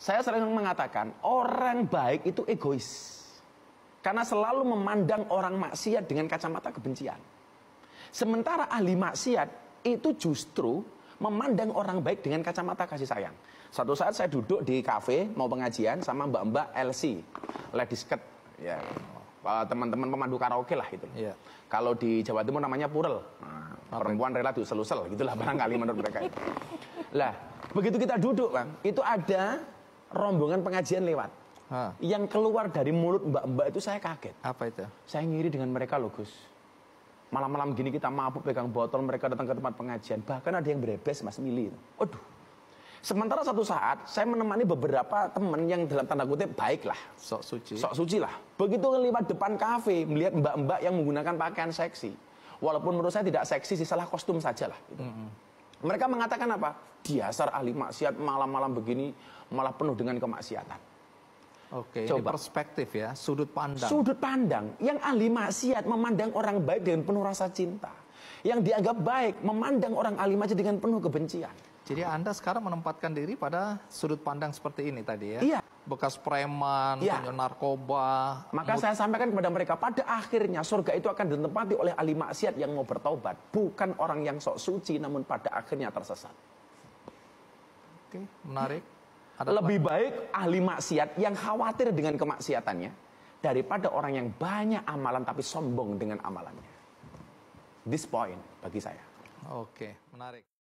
Saya sering mengatakan orang baik itu egois. Karena selalu memandang orang maksiat dengan kacamata kebencian. Sementara ahli maksiat itu justru memandang orang baik dengan kacamata kasih sayang. Satu saat saya duduk di kafe mau pengajian sama mbak-mbak LC, ladies cut, ya teman-teman pemandu karaoke lah gitu. Ya. Kalau di Jawa Timur namanya purel, nah, perempuan rela diusel-usel gitulah barangkali menurut mereka. Lah begitu kita duduk bang, itu ada rombongan pengajian lewat. Ha. Yang keluar dari mulut mbak-mbak itu saya kaget. Apa itu? Saya ngiri dengan mereka loh Gus. Malam-malam gini kita mabuk pegang botol, mereka datang ke tempat pengajian. Bahkan ada yang berebes Mas Mili. Aduh. Sementara satu saat saya menemani beberapa teman yang dalam tanda kutip baiklah. Sok suci. Sok suci lah. Begitu lewat depan kafe melihat mbak-mbak yang menggunakan pakaian seksi. Walaupun menurut saya tidak seksi, sih salah kostum saja lah. Gitu. Mm -hmm. Mereka mengatakan apa? Dasar ahli maksiat malam-malam begini malah penuh dengan kemaksiatan. Oke, Coba. perspektif ya, sudut pandang. Sudut pandang yang ahli maksiat memandang orang baik dengan penuh rasa cinta. Yang dianggap baik memandang orang ahli maksiat dengan penuh kebencian. Jadi Anda sekarang menempatkan diri pada sudut pandang seperti ini tadi ya. Iya bekas preman, ya. punya narkoba. Maka saya sampaikan kepada mereka, pada akhirnya surga itu akan ditempati oleh ahli maksiat yang mau bertobat Bukan orang yang sok suci, namun pada akhirnya tersesat. Oke, menarik. Ada Lebih baik ahli maksiat yang khawatir dengan kemaksiatannya, daripada orang yang banyak amalan tapi sombong dengan amalannya. This point bagi saya. Oke, menarik.